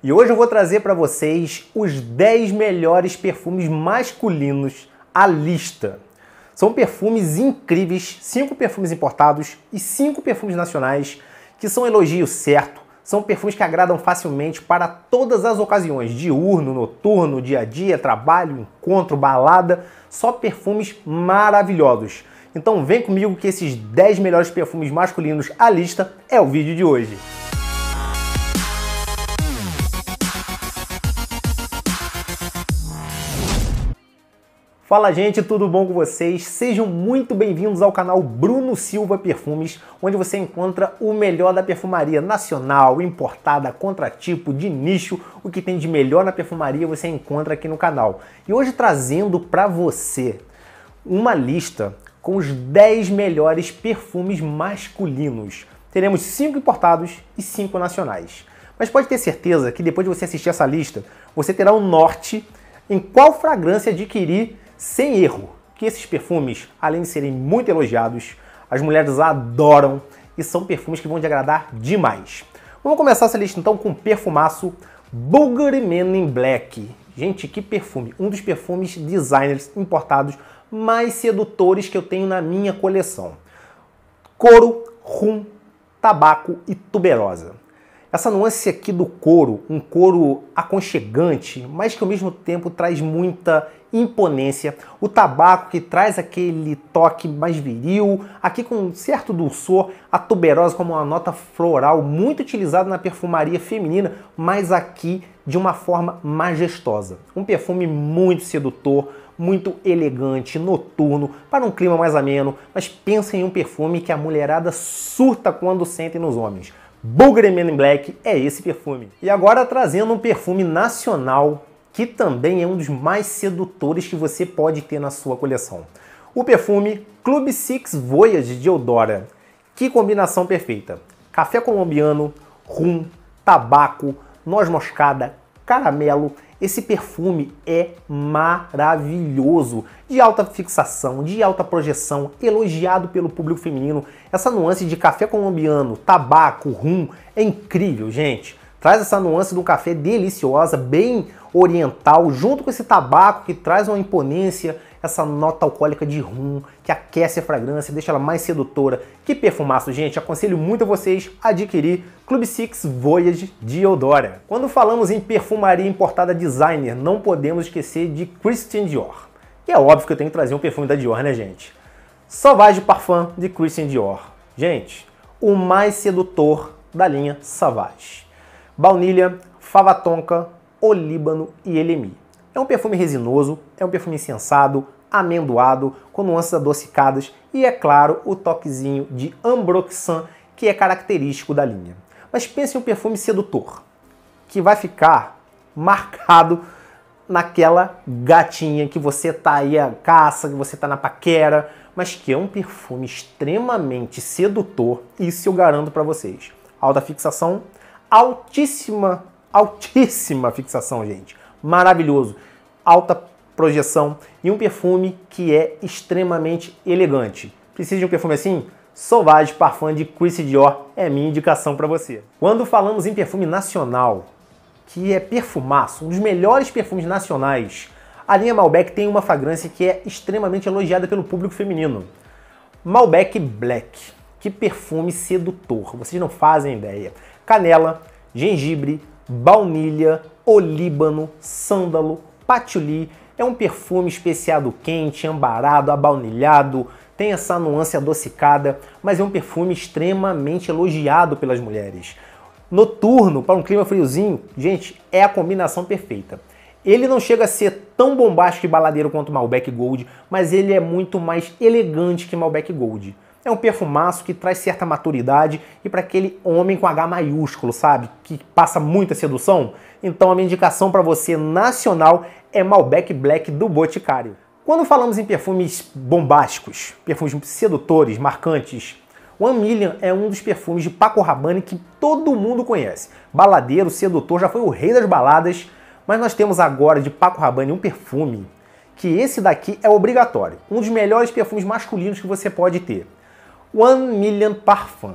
E hoje eu vou trazer para vocês os 10 melhores perfumes masculinos à lista. São perfumes incríveis, 5 perfumes importados e 5 perfumes nacionais que são elogio certo, são perfumes que agradam facilmente para todas as ocasiões, diurno, noturno, dia a dia, trabalho, encontro, balada, só perfumes maravilhosos. Então vem comigo que esses 10 melhores perfumes masculinos à lista é o vídeo de hoje. Fala gente, tudo bom com vocês? Sejam muito bem-vindos ao canal Bruno Silva Perfumes, onde você encontra o melhor da perfumaria nacional, importada, contratipo, de nicho, o que tem de melhor na perfumaria você encontra aqui no canal. E hoje trazendo para você uma lista com os 10 melhores perfumes masculinos. Teremos 5 importados e 5 nacionais. Mas pode ter certeza que depois de você assistir essa lista, você terá o um norte em qual fragrância adquirir sem erro que esses perfumes, além de serem muito elogiados, as mulheres adoram e são perfumes que vão te agradar demais. Vamos começar essa lista então com o perfumaço Bulgari Men in Black. Gente, que perfume! Um dos perfumes designers importados mais sedutores que eu tenho na minha coleção. Couro, rum, tabaco e tuberosa. Essa nuance aqui do couro, um couro aconchegante, mas que ao mesmo tempo traz muita imponência. O tabaco que traz aquele toque mais viril, aqui com um certo dulçor, a tuberosa como uma nota floral muito utilizada na perfumaria feminina, mas aqui de uma forma majestosa. Um perfume muito sedutor, muito elegante, noturno, para um clima mais ameno, mas pensa em um perfume que a mulherada surta quando sentem nos homens. Bulgari Men in Black é esse perfume. E agora trazendo um perfume nacional que também é um dos mais sedutores que você pode ter na sua coleção. O perfume Club Six Voyage de Eudora. Que combinação perfeita! Café colombiano, rum, tabaco, noz moscada, caramelo esse perfume é maravilhoso, de alta fixação, de alta projeção, elogiado pelo público feminino. Essa nuance de café colombiano, tabaco, rum é incrível, gente. Traz essa nuance do café deliciosa, bem oriental, junto com esse tabaco que traz uma imponência essa nota alcoólica de rum que aquece a fragrância, deixa ela mais sedutora. Que perfumaço, gente! Aconselho muito a vocês adquirir Club Six Voyage de Eudora. Quando falamos em perfumaria importada designer, não podemos esquecer de Christian Dior. E é óbvio que eu tenho que trazer um perfume da Dior, né, gente? Sauvage Parfum de Christian Dior. Gente, o mais sedutor da linha Savage. Baunilha, fava tonka, olíbano e elemi. É um perfume resinoso, é um perfume incensado, amendoado, com nuances adocicadas e, é claro, o toquezinho de ambroxan que é característico da linha. Mas pense em um perfume sedutor, que vai ficar marcado naquela gatinha que você tá aí a caça, que você tá na paquera, mas que é um perfume extremamente sedutor, isso eu garanto para vocês. Alta fixação, altíssima, altíssima fixação, gente maravilhoso, alta projeção e um perfume que é extremamente elegante. Precisa de um perfume assim? Sauvage Parfum de Chris Dior é minha indicação para você. Quando falamos em perfume nacional, que é perfumaço, um dos melhores perfumes nacionais, a linha Malbec tem uma fragrância que é extremamente elogiada pelo público feminino. Malbec Black. Que perfume sedutor, vocês não fazem ideia. Canela, gengibre, baunilha, olíbano, sândalo, patchouli. É um perfume especiado quente, ambarado, abaunilhado, tem essa nuance adocicada, mas é um perfume extremamente elogiado pelas mulheres. Noturno, para um clima friozinho, gente, é a combinação perfeita. Ele não chega a ser tão bombástico e baladeiro quanto o Malbec Gold, mas ele é muito mais elegante que Malbec Gold. É um perfumaço que traz certa maturidade e para aquele homem com H maiúsculo, sabe? Que passa muita sedução. Então a minha indicação para você nacional é Malbec Black do Boticário. Quando falamos em perfumes bombásticos, perfumes sedutores, marcantes, One Million é um dos perfumes de Paco Rabanne que todo mundo conhece. Baladeiro, sedutor, já foi o rei das baladas, mas nós temos agora de Paco Rabanne um perfume que esse daqui é obrigatório. Um dos melhores perfumes masculinos que você pode ter. One Million Parfum.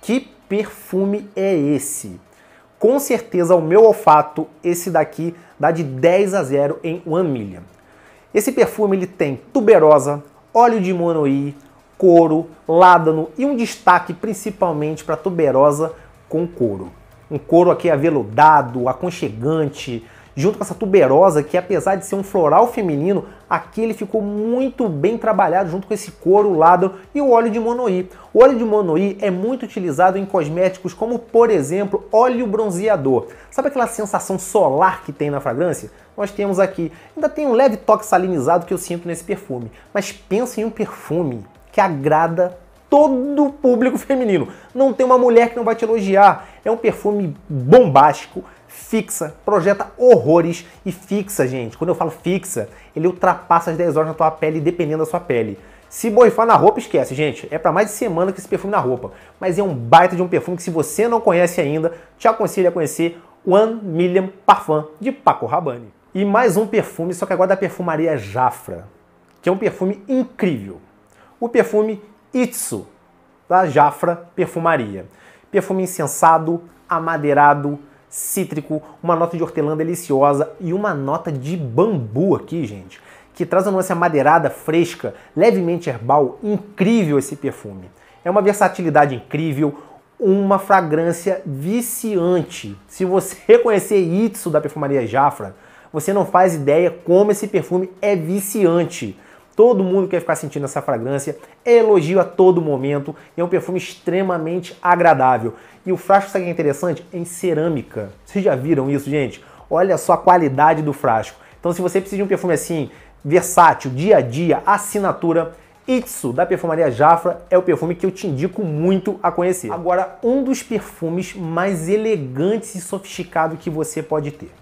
Que perfume é esse? Com certeza, o meu olfato, esse daqui, dá de 10 a 0 em One Million. Esse perfume ele tem tuberosa, óleo de monoí, couro, ládano e um destaque principalmente para tuberosa com couro. Um couro aqui aveludado, aconchegante, junto com essa tuberosa que apesar de ser um floral feminino, aqui ele ficou muito bem trabalhado junto com esse couro, ladro e o óleo de monoí. O óleo de monoí é muito utilizado em cosméticos como, por exemplo, óleo bronzeador. Sabe aquela sensação solar que tem na fragrância? Nós temos aqui. Ainda tem um leve toque salinizado que eu sinto nesse perfume, mas pensa em um perfume que agrada todo o público feminino. Não tem uma mulher que não vai te elogiar. É um perfume bombástico, fixa, projeta horrores e fixa, gente. Quando eu falo fixa, ele ultrapassa as 10 horas na tua pele, dependendo da sua pele. Se borrifar na roupa, esquece, gente. É para mais de semana que esse perfume na roupa. Mas é um baita de um perfume que se você não conhece ainda, te aconselho a conhecer One Million Parfum, de Paco Rabanne. E mais um perfume, só que agora da perfumaria Jafra, que é um perfume incrível. O perfume Itsu, da Jafra Perfumaria. Perfume incensado, amadeirado, cítrico, uma nota de hortelã deliciosa e uma nota de bambu aqui, gente, que traz uma nuance amadeirada, fresca, levemente herbal, incrível esse perfume. É uma versatilidade incrível, uma fragrância viciante. Se você reconhecer isso da perfumaria Jafra, você não faz ideia como esse perfume é viciante. Todo mundo quer ficar sentindo essa fragrância, é elogio a todo momento e é um perfume extremamente agradável. E o frasco, sabe que é interessante? É em cerâmica. Vocês já viram isso, gente? Olha só a qualidade do frasco. Então, se você precisa de um perfume assim, versátil, dia a dia, assinatura, Itsu, da perfumaria Jafra, é o perfume que eu te indico muito a conhecer. Agora, um dos perfumes mais elegantes e sofisticados que você pode ter.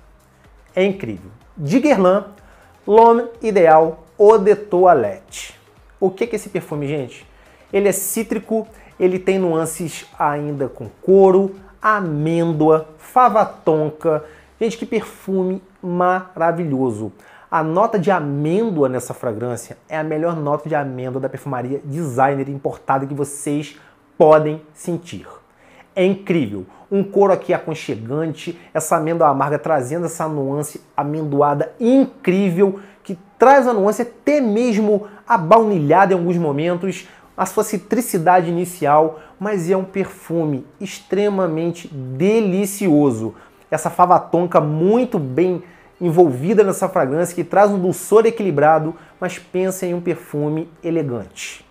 É incrível. De Guerlain, L'Homme Ideal Eau de Toilette. O que é esse perfume, gente? Ele é cítrico, ele tem nuances ainda com couro, amêndoa, fava tonka. Gente, que perfume maravilhoso. A nota de amêndoa nessa fragrância é a melhor nota de amêndoa da perfumaria designer importada que vocês podem sentir. É incrível. Um couro aqui aconchegante, essa amêndoa amarga trazendo essa nuance amendoada incrível que traz a nuance até mesmo abaunilhada em alguns momentos, a sua citricidade inicial, mas é um perfume extremamente delicioso. Essa fava tonka muito bem envolvida nessa fragrância que traz um dulçor equilibrado, mas pensa em um perfume elegante.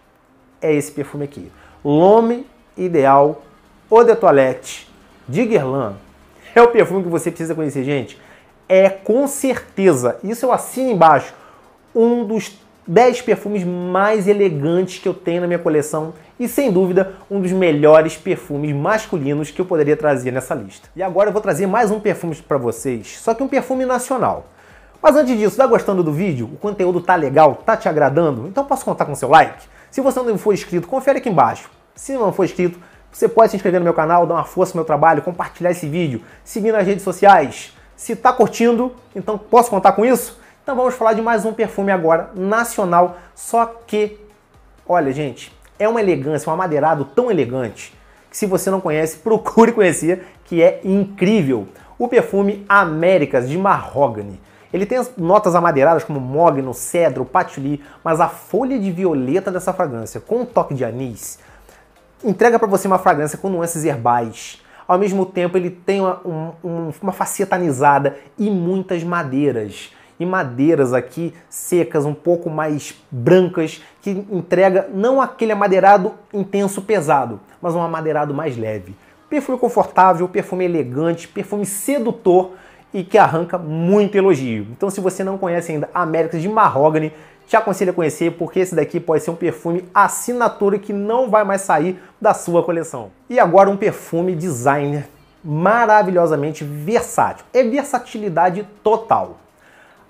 É esse perfume aqui. L'Homme Ideal Eau de Toilette de Guerlain. É o perfume que você precisa conhecer, gente é com certeza, isso eu assino embaixo, um dos 10 perfumes mais elegantes que eu tenho na minha coleção e sem dúvida um dos melhores perfumes masculinos que eu poderia trazer nessa lista. E agora eu vou trazer mais um perfume para vocês, só que um perfume nacional. Mas antes disso, tá gostando do vídeo? O conteúdo tá legal? Tá te agradando? Então posso contar com seu like? Se você não for inscrito, confere aqui embaixo. Se não for inscrito, você pode se inscrever no meu canal, dar uma força no meu trabalho, compartilhar esse vídeo, seguir nas redes sociais. Se está curtindo, então posso contar com isso? Então vamos falar de mais um perfume agora, nacional, só que, olha gente, é uma elegância, um amadeirado tão elegante, que se você não conhece, procure conhecer, que é incrível. O perfume Américas de Mahogany. Ele tem notas amadeiradas como mogno, cedro, patchouli, mas a folha de violeta dessa fragrância, com um toque de anis, entrega para você uma fragrância com nuances herbais, ao mesmo tempo, ele tem uma, um, uma facetanizada e muitas madeiras e madeiras aqui secas, um pouco mais brancas, que entrega não aquele amadeirado intenso pesado, mas um amadeirado mais leve. Perfume confortável, perfume elegante, perfume sedutor e que arranca muito elogio. Então, se você não conhece ainda a América de Marrogane, te aconselho a conhecer porque esse daqui pode ser um perfume assinatura que não vai mais sair da sua coleção. E agora um perfume designer maravilhosamente versátil. É versatilidade total.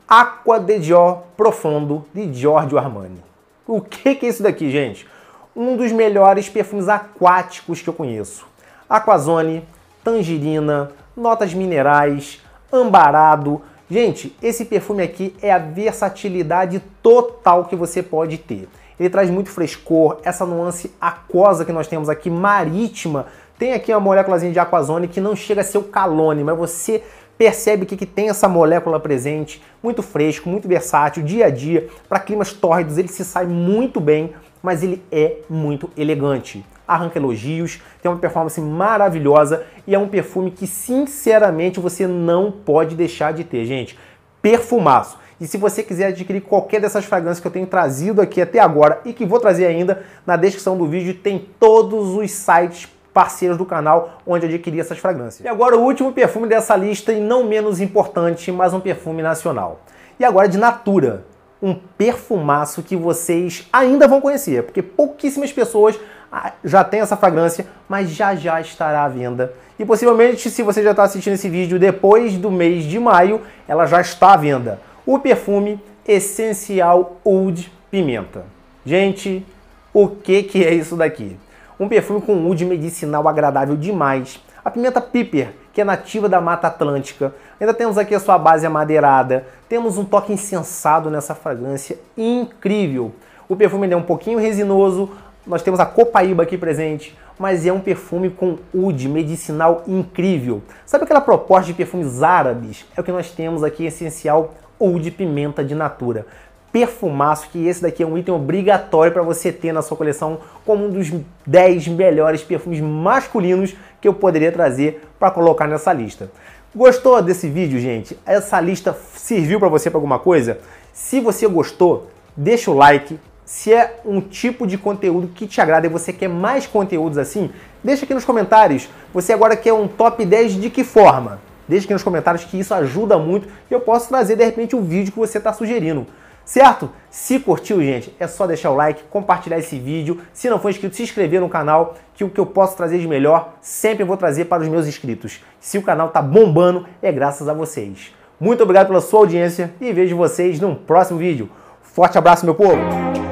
Aqua de Dior Profundo de Giorgio Armani. O que, que é isso daqui, gente? Um dos melhores perfumes aquáticos que eu conheço. Aquazone, tangerina, notas minerais, ambarado, Gente, esse perfume aqui é a versatilidade total que você pode ter. Ele traz muito frescor, essa nuance aquosa que nós temos aqui, marítima. Tem aqui uma moléculazinha de aquazone que não chega a ser o calone, mas você percebe que, que tem essa molécula presente, muito fresco, muito versátil, dia a dia, para climas tórridos ele se sai muito bem, mas ele é muito elegante arranca elogios, tem uma performance maravilhosa e é um perfume que, sinceramente, você não pode deixar de ter, gente. Perfumaço. E se você quiser adquirir qualquer dessas fragrâncias que eu tenho trazido aqui até agora e que vou trazer ainda, na descrição do vídeo tem todos os sites parceiros do canal onde adquirir essas fragrâncias. E agora o último perfume dessa lista e não menos importante, mas um perfume nacional. E agora de Natura, um perfumaço que vocês ainda vão conhecer, porque pouquíssimas pessoas ah, já tem essa fragrância, mas já já estará à venda. E possivelmente, se você já está assistindo esse vídeo depois do mês de maio, ela já está à venda. O perfume Essencial Oud Pimenta. Gente, o que, que é isso daqui? Um perfume com oud medicinal agradável demais. A pimenta piper, que é nativa da Mata Atlântica. Ainda temos aqui a sua base amadeirada. Temos um toque incensado nessa fragrância incrível. O perfume é um pouquinho resinoso, nós temos a copaíba aqui presente, mas é um perfume com oud medicinal incrível. Sabe aquela proposta de perfumes árabes? É o que nós temos aqui, essencial oud pimenta de natura. Perfumaço, que esse daqui é um item obrigatório para você ter na sua coleção como um dos 10 melhores perfumes masculinos que eu poderia trazer para colocar nessa lista. Gostou desse vídeo, gente? Essa lista serviu para você para alguma coisa? Se você gostou, deixa o like, se é um tipo de conteúdo que te agrada e você quer mais conteúdos assim, deixa aqui nos comentários. Você agora quer um top 10 de que forma? Deixa aqui nos comentários que isso ajuda muito e eu posso trazer de repente o um vídeo que você está sugerindo. Certo? Se curtiu, gente, é só deixar o like, compartilhar esse vídeo. Se não for inscrito, se inscrever no canal, que o que eu posso trazer de melhor sempre vou trazer para os meus inscritos. Se o canal tá bombando, é graças a vocês. Muito obrigado pela sua audiência e vejo vocês num próximo vídeo. Forte abraço, meu povo!